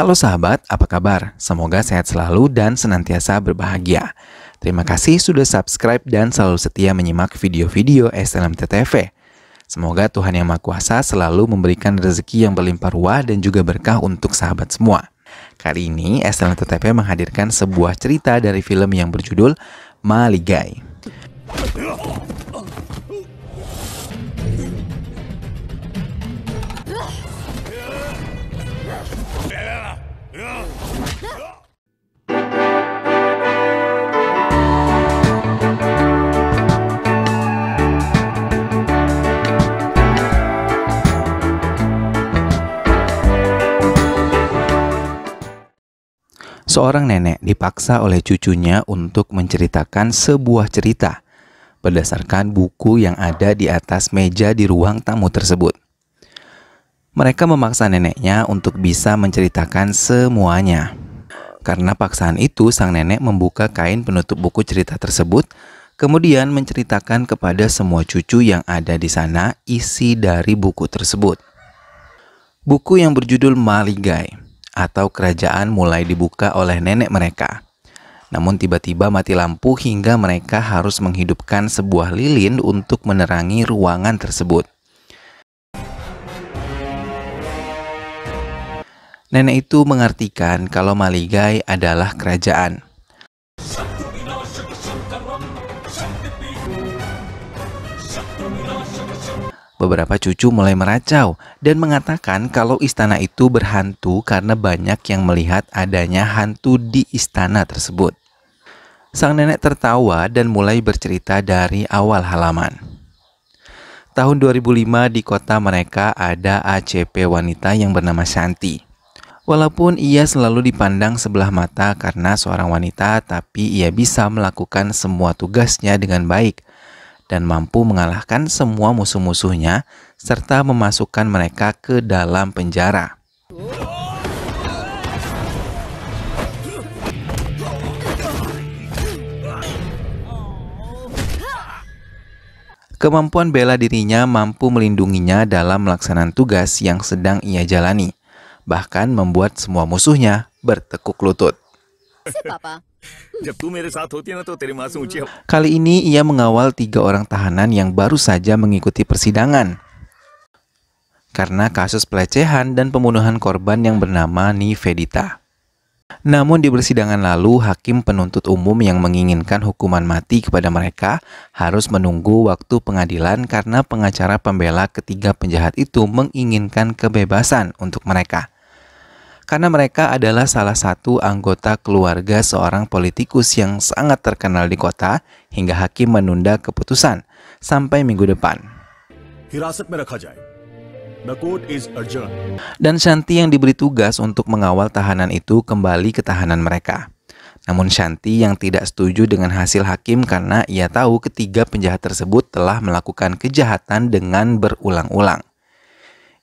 Halo sahabat, apa kabar? Semoga sehat selalu dan senantiasa berbahagia. Terima kasih sudah subscribe dan selalu setia menyimak video-video TTV. Semoga Tuhan Yang Maha Kuasa selalu memberikan rezeki yang berlimpah ruah dan juga berkah untuk sahabat semua. Kali ini TTV menghadirkan sebuah cerita dari film yang berjudul Maligai. seorang nenek dipaksa oleh cucunya untuk menceritakan sebuah cerita berdasarkan buku yang ada di atas meja di ruang tamu tersebut. Mereka memaksa neneknya untuk bisa menceritakan semuanya. Karena paksaan itu, sang nenek membuka kain penutup buku cerita tersebut, kemudian menceritakan kepada semua cucu yang ada di sana isi dari buku tersebut. Buku yang berjudul Maligai atau kerajaan mulai dibuka oleh nenek mereka. Namun tiba-tiba mati lampu hingga mereka harus menghidupkan sebuah lilin untuk menerangi ruangan tersebut. Nenek itu mengartikan kalau Maligai adalah kerajaan. Beberapa cucu mulai meracau dan mengatakan kalau istana itu berhantu karena banyak yang melihat adanya hantu di istana tersebut. Sang nenek tertawa dan mulai bercerita dari awal halaman. Tahun 2005 di kota mereka ada ACP wanita yang bernama Shanti. Walaupun ia selalu dipandang sebelah mata karena seorang wanita, tapi ia bisa melakukan semua tugasnya dengan baik – dan mampu mengalahkan semua musuh-musuhnya serta memasukkan mereka ke dalam penjara. Kemampuan bela dirinya mampu melindunginya dalam melaksanakan tugas yang sedang ia jalani, bahkan membuat semua musuhnya bertekuk lutut. papa. Kali ini ia mengawal tiga orang tahanan yang baru saja mengikuti persidangan karena kasus pelecehan dan pembunuhan korban yang bernama Nivedita. Namun di persidangan lalu, hakim penuntut umum yang menginginkan hukuman mati kepada mereka harus menunggu waktu pengadilan karena pengacara pembela ketiga penjahat itu menginginkan kebebasan untuk mereka karena mereka adalah salah satu anggota keluarga seorang politikus yang sangat terkenal di kota hingga hakim menunda keputusan sampai minggu depan. Dan Shanti yang diberi tugas untuk mengawal tahanan itu kembali ke tahanan mereka. Namun Shanti yang tidak setuju dengan hasil hakim karena ia tahu ketiga penjahat tersebut telah melakukan kejahatan dengan berulang-ulang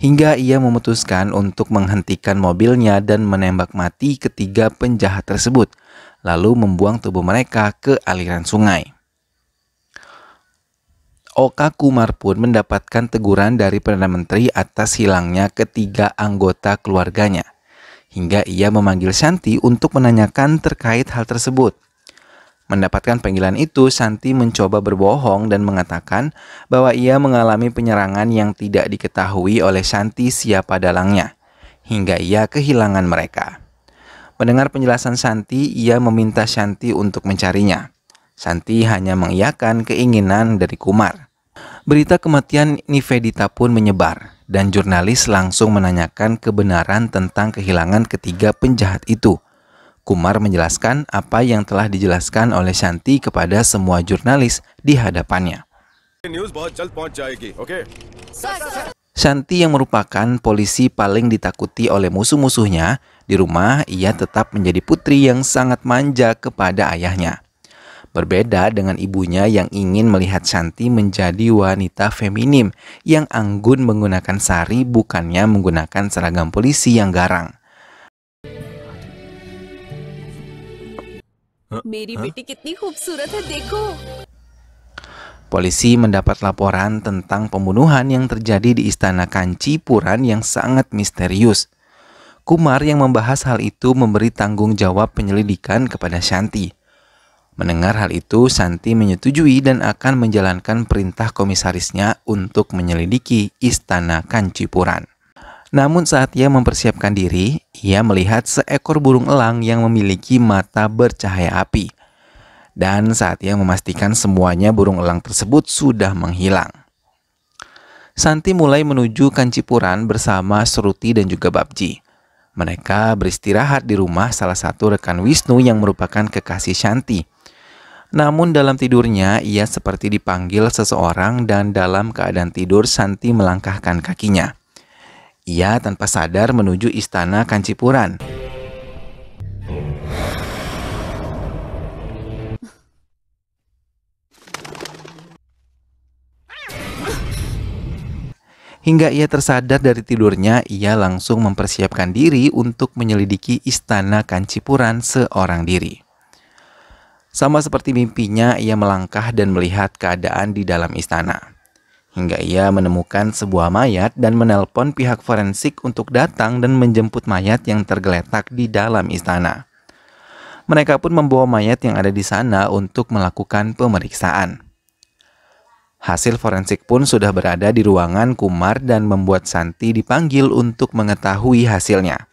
hingga ia memutuskan untuk menghentikan mobilnya dan menembak mati ketiga penjahat tersebut, lalu membuang tubuh mereka ke aliran sungai. Oka Kumar pun mendapatkan teguran dari Perdana Menteri atas hilangnya ketiga anggota keluarganya, hingga ia memanggil Shanti untuk menanyakan terkait hal tersebut. Mendapatkan panggilan itu, Santi mencoba berbohong dan mengatakan bahwa ia mengalami penyerangan yang tidak diketahui oleh Santi siapa dalangnya, hingga ia kehilangan mereka. Mendengar penjelasan Santi, ia meminta Santi untuk mencarinya. Santi hanya mengiyakan keinginan dari Kumar. Berita kematian Nivedita pun menyebar, dan jurnalis langsung menanyakan kebenaran tentang kehilangan ketiga penjahat itu – Kumar menjelaskan apa yang telah dijelaskan oleh Shanti kepada semua jurnalis di hadapannya. Shanti yang merupakan polisi paling ditakuti oleh musuh-musuhnya, di rumah ia tetap menjadi putri yang sangat manja kepada ayahnya. Berbeda dengan ibunya yang ingin melihat Shanti menjadi wanita feminim yang anggun menggunakan sari bukannya menggunakan seragam polisi yang garang. मेरी बेटी कितनी खूबसूरत है देखो Polisi mendapat laporan tentang pembunuhan yang terjadi di Istana Kancipuran yang sangat misterius. Kumar yang membahas hal itu memberi tanggung jawab penyelidikan kepada Shanti. Mendengar hal itu, Santi menyetujui dan akan menjalankan perintah komisarisnya untuk menyelidiki Istana Kancipuran. Namun saat ia mempersiapkan diri, ia melihat seekor burung elang yang memiliki mata bercahaya api. Dan saat ia memastikan semuanya burung elang tersebut sudah menghilang. Santi mulai menuju Kancipuran bersama Seruti dan juga Babji. Mereka beristirahat di rumah salah satu rekan Wisnu yang merupakan kekasih Shanti. Namun dalam tidurnya ia seperti dipanggil seseorang dan dalam keadaan tidur Santi melangkahkan kakinya. Ia tanpa sadar menuju istana Kancipuran. Hingga ia tersadar dari tidurnya, ia langsung mempersiapkan diri untuk menyelidiki istana Kancipuran seorang diri. Sama seperti mimpinya, ia melangkah dan melihat keadaan di dalam istana hingga ia menemukan sebuah mayat dan menelpon pihak forensik untuk datang dan menjemput mayat yang tergeletak di dalam istana. Mereka pun membawa mayat yang ada di sana untuk melakukan pemeriksaan. Hasil forensik pun sudah berada di ruangan Kumar dan membuat Santi dipanggil untuk mengetahui hasilnya.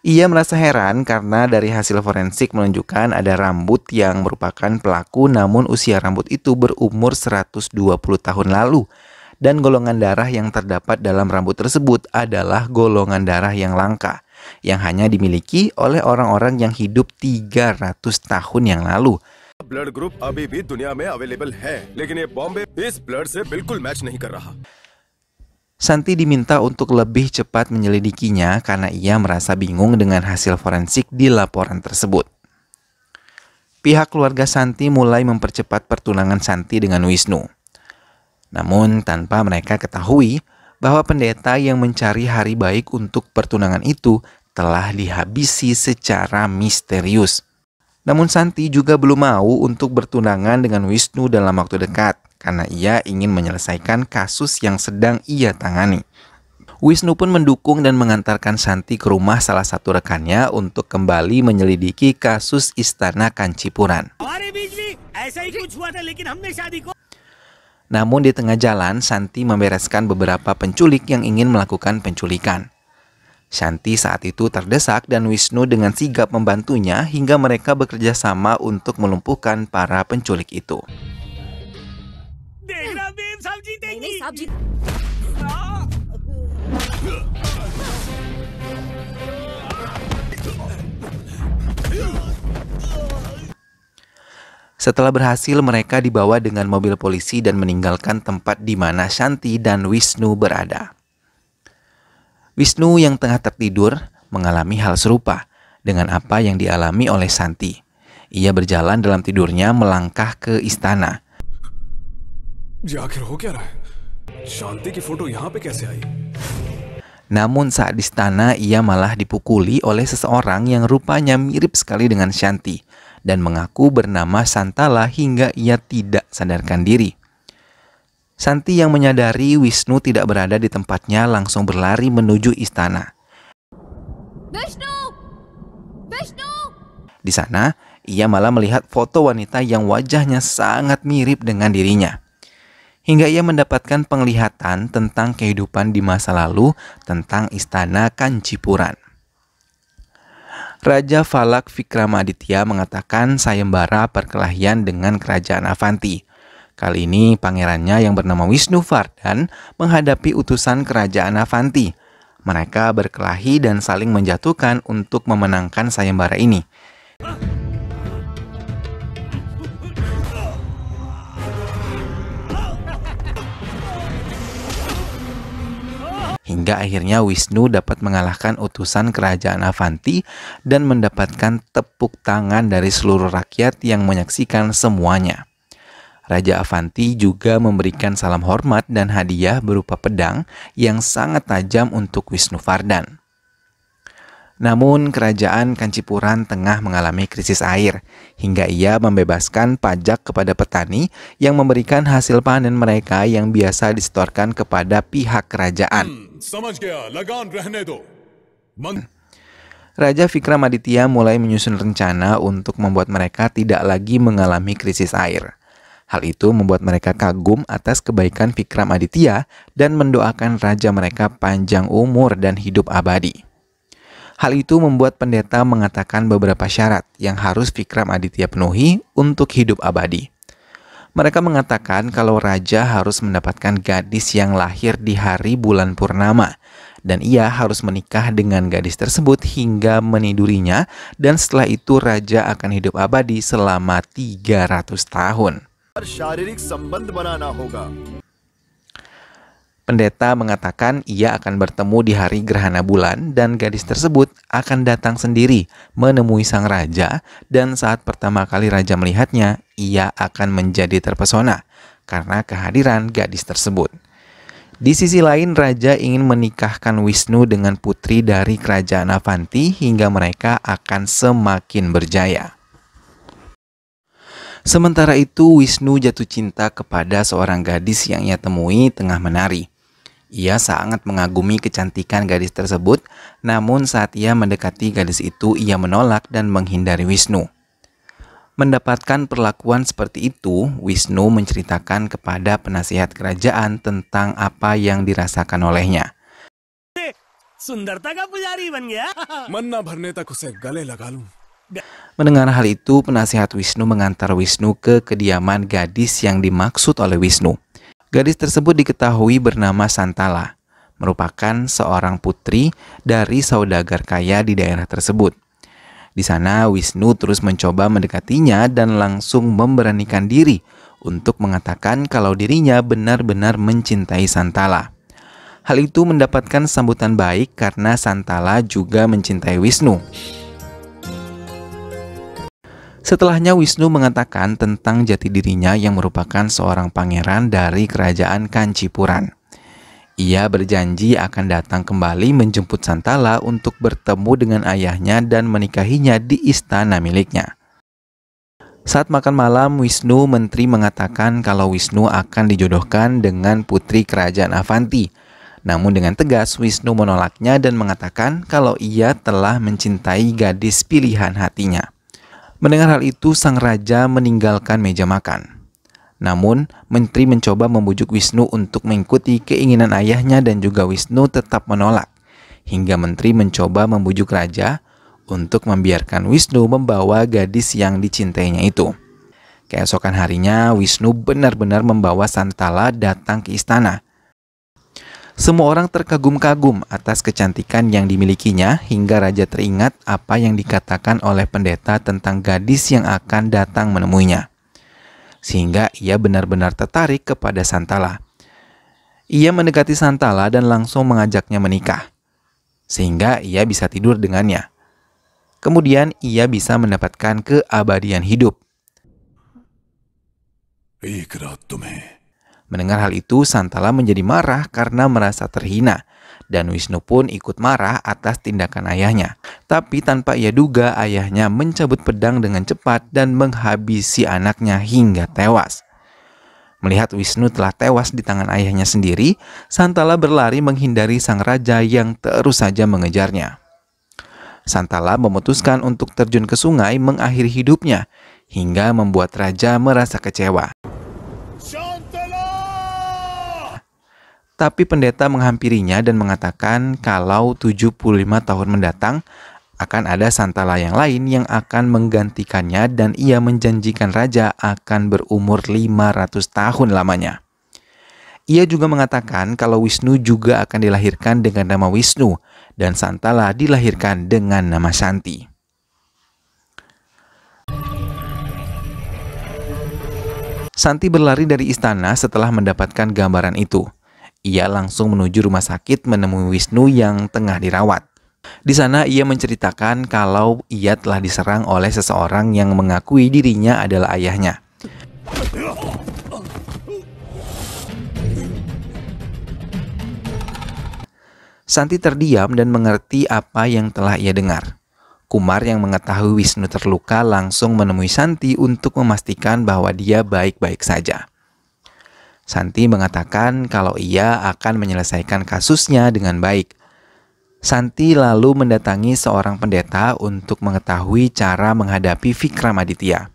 Ia merasa heran karena dari hasil forensik menunjukkan ada rambut yang merupakan pelaku namun usia rambut itu berumur 120 tahun lalu. Dan golongan darah yang terdapat dalam rambut tersebut adalah golongan darah yang langka yang hanya dimiliki oleh orang-orang yang hidup 300 tahun yang lalu. Blood group Santi diminta untuk lebih cepat menyelidikinya karena ia merasa bingung dengan hasil forensik di laporan tersebut. Pihak keluarga Santi mulai mempercepat pertunangan Santi dengan Wisnu. Namun tanpa mereka ketahui bahwa pendeta yang mencari hari baik untuk pertunangan itu telah dihabisi secara misterius. Namun Santi juga belum mau untuk bertunangan dengan Wisnu dalam waktu dekat karena ia ingin menyelesaikan kasus yang sedang ia tangani. Wisnu pun mendukung dan mengantarkan Santi ke rumah salah satu rekannya untuk kembali menyelidiki kasus Istana Kancipuran. Namun di tengah jalan, Santi membereskan beberapa penculik yang ingin melakukan penculikan. Santi saat itu terdesak dan Wisnu dengan sigap membantunya hingga mereka bekerja sama untuk melumpuhkan para penculik itu. Madam nah, Setelah berhasil, mereka dibawa dengan mobil polisi dan meninggalkan tempat di mana Shanti dan Wisnu berada. Wisnu yang tengah tertidur mengalami hal serupa dengan apa yang dialami oleh Shanti. Ia berjalan dalam tidurnya melangkah ke istana आखिर हो क्या रहा है शांति की फोटो यहाँ पे कैसे आई Namun saat di istana ia malah dipukuli oleh seseorang yang rupanya mirip sekali dengan Shanti dan mengaku bernama Santala hingga ia tidak sadarkan diri. Shanti yang menyadari Wisnu tidak berada di tempatnya langsung berlari menuju istana. Wisnu, Wisnu. Di sana, ia malah melihat foto wanita yang wajahnya sangat mirip dengan dirinya hingga ia mendapatkan penglihatan tentang kehidupan di masa lalu tentang istana Kancipuran. Raja Falak Vikramaditya mengatakan sayembara perkelahian dengan kerajaan Avanti. Kali ini pangerannya yang bernama Wisnu Vardhan menghadapi utusan kerajaan Avanti. Mereka berkelahi dan saling menjatuhkan untuk memenangkan sayembara ini. Hingga akhirnya Wisnu dapat mengalahkan utusan kerajaan Avanti dan mendapatkan tepuk tangan dari seluruh rakyat yang menyaksikan semuanya. Raja Avanti juga memberikan salam hormat dan hadiah berupa pedang yang sangat tajam untuk Wisnu Fardan. Namun kerajaan Kancipuran tengah mengalami krisis air hingga ia membebaskan pajak kepada petani yang memberikan hasil panen mereka yang biasa disetorkan kepada pihak kerajaan. Hmm, raja Vikramaditya mulai menyusun rencana untuk membuat mereka tidak lagi mengalami krisis air. Hal itu membuat mereka kagum atas kebaikan Vikramaditya dan mendoakan raja mereka panjang umur dan hidup abadi. Hal itu membuat pendeta mengatakan beberapa syarat yang harus Vikram Aditya penuhi untuk hidup abadi. Mereka mengatakan kalau raja harus mendapatkan gadis yang lahir di hari bulan purnama dan ia harus menikah dengan gadis tersebut hingga menidurinya dan setelah itu raja akan hidup abadi selama 300 tahun. Pendeta mengatakan ia akan bertemu di hari gerhana bulan dan gadis tersebut akan datang sendiri menemui sang raja dan saat pertama kali raja melihatnya, ia akan menjadi terpesona karena kehadiran gadis tersebut. Di sisi lain, raja ingin menikahkan Wisnu dengan putri dari kerajaan Avanti hingga mereka akan semakin berjaya. Sementara itu, Wisnu jatuh cinta kepada seorang gadis yang ia temui tengah menari. Ia sangat mengagumi kecantikan gadis tersebut, namun saat ia mendekati gadis itu ia menolak dan menghindari Wisnu. Mendapatkan perlakuan seperti itu, Wisnu menceritakan kepada penasihat kerajaan tentang apa yang dirasakan olehnya. Ya? Mendengar hal itu, penasihat Wisnu mengantar Wisnu ke kediaman gadis yang dimaksud oleh Wisnu. Gadis tersebut diketahui bernama Santala, merupakan seorang putri dari saudagar kaya di daerah tersebut. Di sana, Wisnu terus mencoba mendekatinya dan langsung memberanikan diri untuk mengatakan kalau dirinya benar-benar mencintai Santala. Hal itu mendapatkan sambutan baik karena Santala juga mencintai Wisnu. Setelahnya Wisnu mengatakan tentang jati dirinya yang merupakan seorang pangeran dari kerajaan Kancipuran. Ia berjanji akan datang kembali menjemput Santala untuk bertemu dengan ayahnya dan menikahinya di istana miliknya. Saat makan malam, Wisnu Menteri mengatakan kalau Wisnu akan dijodohkan dengan putri kerajaan Avanti. Namun dengan tegas, Wisnu menolaknya dan mengatakan kalau ia telah mencintai gadis pilihan hatinya. Mendengar hal itu, sang raja meninggalkan meja makan. Namun, menteri mencoba membujuk Wisnu untuk mengikuti keinginan ayahnya dan juga Wisnu tetap menolak. Hingga menteri mencoba membujuk raja untuk membiarkan Wisnu membawa gadis yang dicintainya itu. Keesokan harinya, Wisnu benar-benar membawa Santala datang ke istana. Semua orang terkagum-kagum atas kecantikan yang dimilikinya hingga raja teringat apa yang dikatakan oleh pendeta tentang gadis yang akan datang menemuinya. Sehingga ia benar-benar tertarik kepada Santala. Ia mendekati Santala dan langsung mengajaknya menikah. Sehingga ia bisa tidur dengannya. Kemudian ia bisa mendapatkan keabadian hidup. Ikratume. Mendengar hal itu, Santala menjadi marah karena merasa terhina. Dan Wisnu pun ikut marah atas tindakan ayahnya. Tapi tanpa ia duga, ayahnya mencabut pedang dengan cepat dan menghabisi anaknya hingga tewas. Melihat Wisnu telah tewas di tangan ayahnya sendiri, Santala berlari menghindari sang raja yang terus saja mengejarnya. Santala memutuskan untuk terjun ke sungai mengakhiri hidupnya, hingga membuat raja merasa kecewa. Tapi pendeta menghampirinya dan mengatakan kalau 75 tahun mendatang akan ada santala yang lain yang akan menggantikannya dan ia menjanjikan raja akan berumur 500 tahun lamanya. Ia juga mengatakan kalau Wisnu juga akan dilahirkan dengan nama Wisnu dan Santala dilahirkan dengan nama Santi. Santi berlari dari istana setelah mendapatkan gambaran itu. Ia langsung menuju rumah sakit menemui Wisnu yang tengah dirawat. Di sana ia menceritakan kalau ia telah diserang oleh seseorang yang mengakui dirinya adalah ayahnya. Santi terdiam dan mengerti apa yang telah ia dengar. Kumar yang mengetahui Wisnu terluka langsung menemui Santi untuk memastikan bahwa dia baik-baik saja. Santi mengatakan kalau ia akan menyelesaikan kasusnya dengan baik. Santi lalu mendatangi seorang pendeta untuk mengetahui cara menghadapi Vikram Aditya.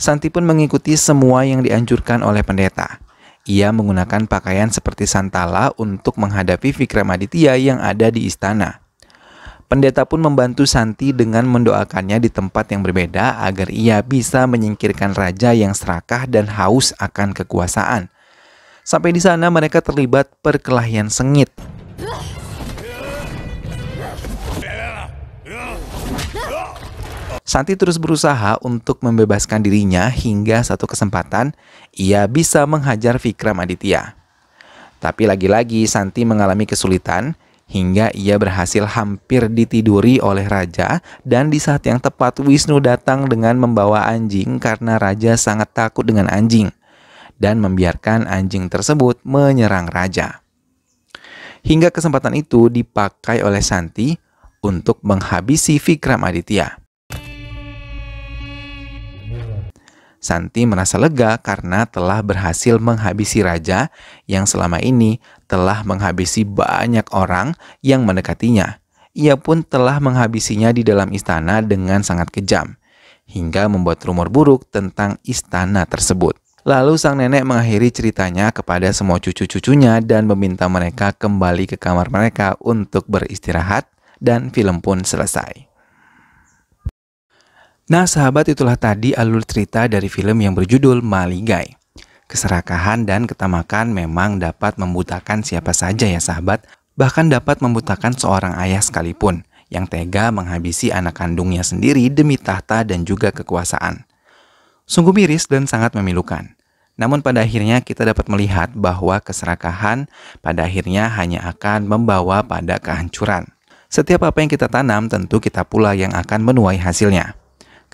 Santi pun mengikuti semua yang dianjurkan oleh pendeta. Ia menggunakan pakaian seperti santala untuk menghadapi Vikram Aditya yang ada di istana. Pendeta pun membantu Santi dengan mendoakannya di tempat yang berbeda agar ia bisa menyingkirkan raja yang serakah dan haus akan kekuasaan. Sampai di sana mereka terlibat perkelahian sengit. Santi terus berusaha untuk membebaskan dirinya hingga satu kesempatan ia bisa menghajar Vikram Aditya. Tapi lagi-lagi Santi mengalami kesulitan hingga ia berhasil hampir ditiduri oleh raja dan di saat yang tepat Wisnu datang dengan membawa anjing karena raja sangat takut dengan anjing dan membiarkan anjing tersebut menyerang raja. Hingga kesempatan itu dipakai oleh Santi untuk menghabisi Vikram Aditya. Santi merasa lega karena telah berhasil menghabisi raja yang selama ini telah menghabisi banyak orang yang mendekatinya. Ia pun telah menghabisinya di dalam istana dengan sangat kejam, hingga membuat rumor buruk tentang istana tersebut. Lalu sang nenek mengakhiri ceritanya kepada semua cucu-cucunya dan meminta mereka kembali ke kamar mereka untuk beristirahat dan film pun selesai. Nah sahabat itulah tadi alur cerita dari film yang berjudul Maligai. Keserakahan dan ketamakan memang dapat membutakan siapa saja ya sahabat, bahkan dapat membutakan seorang ayah sekalipun yang tega menghabisi anak kandungnya sendiri demi tahta dan juga kekuasaan. Sungguh miris dan sangat memilukan. Namun pada akhirnya kita dapat melihat bahwa keserakahan pada akhirnya hanya akan membawa pada kehancuran. Setiap apa yang kita tanam tentu kita pula yang akan menuai hasilnya.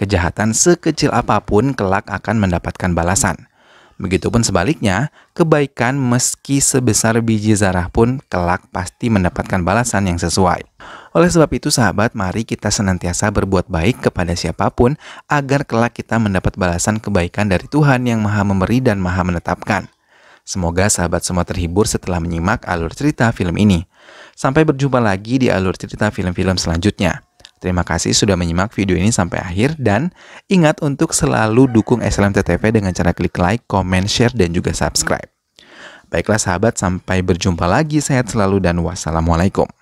Kejahatan sekecil apapun kelak akan mendapatkan balasan. Begitupun sebaliknya, kebaikan meski sebesar biji zarah pun kelak pasti mendapatkan balasan yang sesuai. Oleh sebab itu sahabat, mari kita senantiasa berbuat baik kepada siapapun agar kelak kita mendapat balasan kebaikan dari Tuhan yang maha memberi dan maha menetapkan. Semoga sahabat semua terhibur setelah menyimak alur cerita film ini. Sampai berjumpa lagi di alur cerita film-film selanjutnya. Terima kasih sudah menyimak video ini sampai akhir dan ingat untuk selalu dukung SLMTTV dengan cara klik like, comment, share, dan juga subscribe. Baiklah sahabat, sampai berjumpa lagi. Sehat selalu dan wassalamualaikum.